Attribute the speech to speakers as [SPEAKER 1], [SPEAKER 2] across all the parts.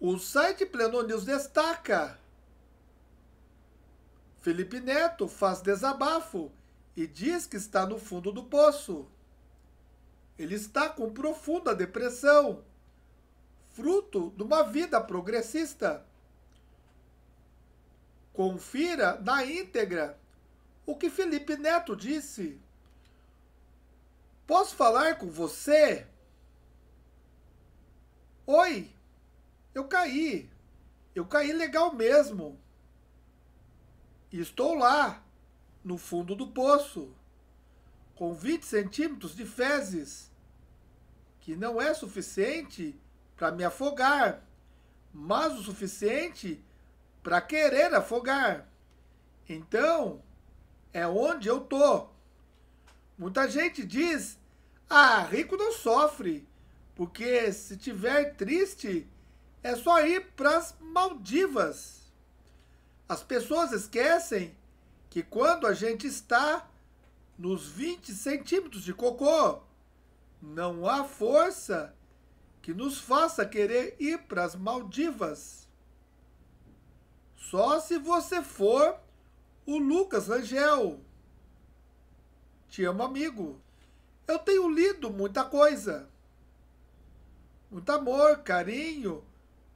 [SPEAKER 1] O site Pleno News destaca: Felipe Neto faz desabafo e diz que está no fundo do poço. Ele está com profunda depressão, fruto de uma vida progressista. Confira na íntegra o que Felipe Neto disse. Posso falar com você? Oi, eu caí. Eu caí legal mesmo. E estou lá, no fundo do poço, com 20 centímetros de fezes, que não é suficiente para me afogar, mas o suficiente para querer afogar. Então, é onde eu tô. Muita gente diz: "Ah, rico não sofre, porque se tiver triste, é só ir para as Maldivas. As pessoas esquecem que quando a gente está nos 20 centímetros de cocô, não há força que nos faça querer ir para as Maldivas. Só se você for o Lucas Rangel. Te amo, amigo. Eu tenho lido muita coisa. Muito amor, carinho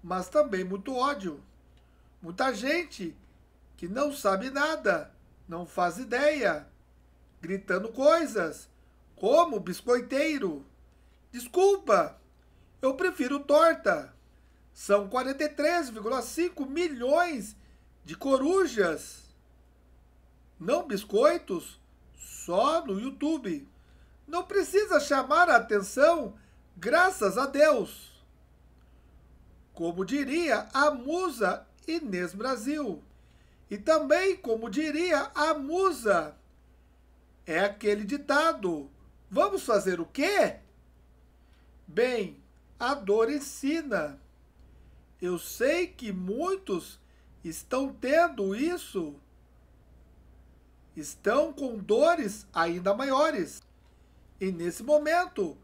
[SPEAKER 1] mas também muito ódio. Muita gente que não sabe nada, não faz ideia, gritando coisas, como biscoiteiro. Desculpa, eu prefiro torta. São 43,5 milhões de corujas. Não biscoitos, só no YouTube. Não precisa chamar a atenção, graças a Deus como diria a musa Inês Brasil. E também, como diria a musa, é aquele ditado: vamos fazer o quê? Bem, a dor ensina. Eu sei que muitos estão tendo isso. Estão com dores ainda maiores. E nesse momento,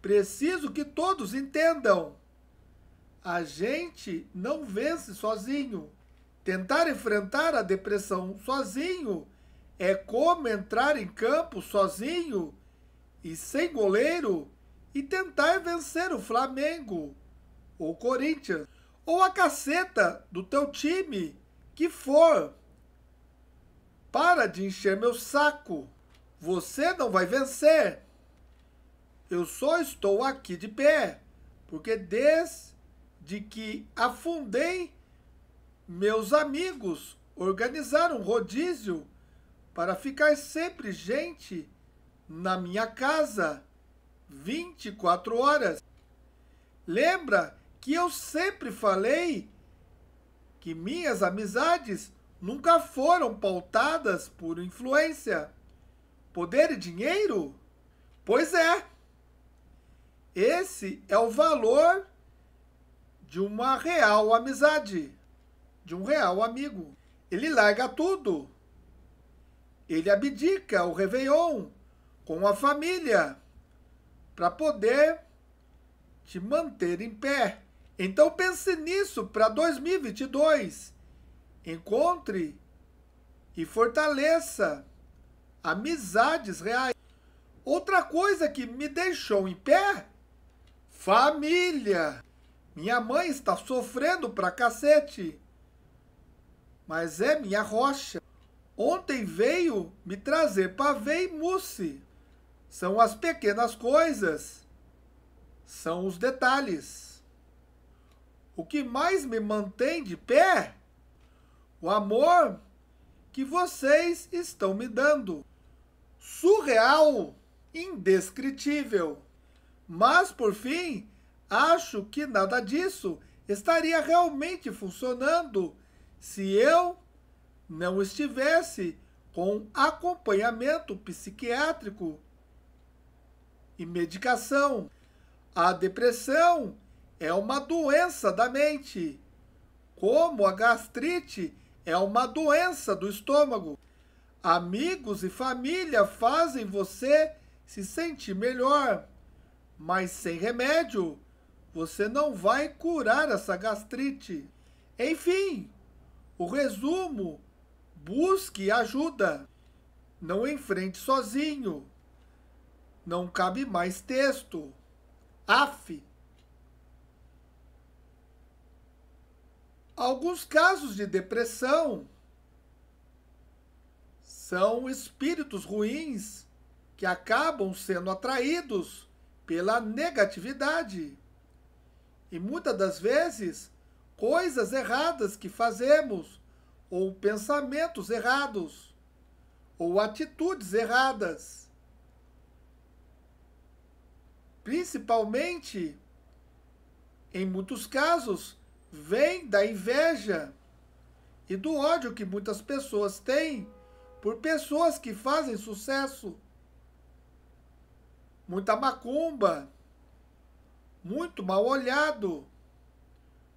[SPEAKER 1] preciso que todos entendam a gente não vence sozinho. Tentar enfrentar a depressão sozinho é como entrar em campo sozinho e sem goleiro e tentar vencer o Flamengo, ou Corinthians, ou a caceta do teu time que for. Para de encher meu saco. Você não vai vencer. Eu só estou aqui de pé, porque desde de que afundei meus amigos organizaram um rodízio para ficar sempre gente na minha casa 24 horas. Lembra que eu sempre falei que minhas amizades nunca foram pautadas por influência, poder e dinheiro? Pois é. Esse é o valor de uma real amizade, de um real amigo. Ele larga tudo. Ele abdica o Réveillon com a família para poder te manter em pé. Então pense nisso para 2022. Encontre e fortaleça amizades reais. Outra coisa que me deixou em pé: família. Minha mãe está sofrendo pra cacete. Mas é minha rocha. Ontem veio me trazer pavê e mousse. São as pequenas coisas. São os detalhes. O que mais me mantém de pé? O amor que vocês estão me dando. Surreal, indescritível. Mas por fim, Acho que nada disso estaria realmente funcionando se eu não estivesse com acompanhamento psiquiátrico e medicação. A depressão é uma doença da mente, como a gastrite é uma doença do estômago. Amigos e família fazem você se sentir melhor, mas sem remédio você não vai curar essa gastrite. Enfim, o resumo: busque ajuda. Não enfrente sozinho. Não cabe mais texto. AF. Alguns casos de depressão são espíritos ruins que acabam sendo atraídos pela negatividade. E muitas das vezes, coisas erradas que fazemos, ou pensamentos errados, ou atitudes erradas. Principalmente, em muitos casos, vem da inveja e do ódio que muitas pessoas têm por pessoas que fazem sucesso. Muita macumba, muito mal olhado,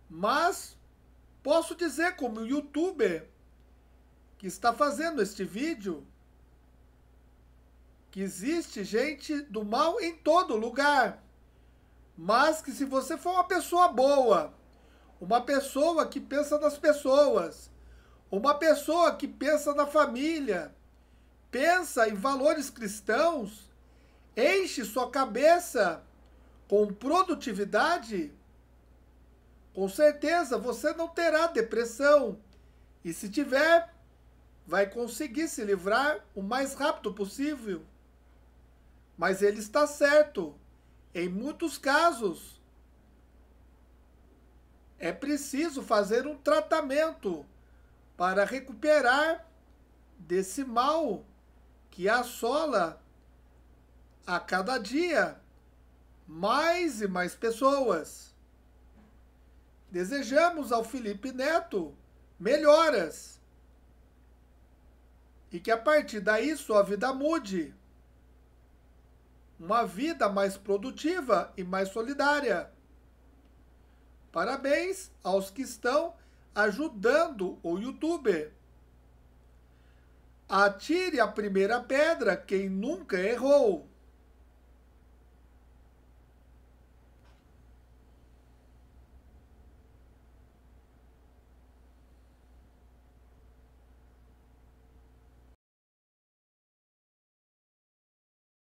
[SPEAKER 1] mas posso dizer como o youtuber que está fazendo este vídeo que existe gente do mal em todo lugar, mas que se você for uma pessoa boa, uma pessoa que pensa nas pessoas, uma pessoa que pensa na família, pensa em valores cristãos, enche sua cabeça com produtividade, com certeza você não terá depressão. E se tiver, vai conseguir se livrar o mais rápido possível. Mas ele está certo. Em muitos casos, é preciso fazer um tratamento para recuperar desse mal que assola a cada dia mais e mais pessoas. Desejamos ao Felipe Neto melhoras e que a partir daí sua vida mude. Uma vida mais produtiva e mais solidária. Parabéns aos que estão ajudando o youtuber. Atire a primeira pedra quem nunca errou.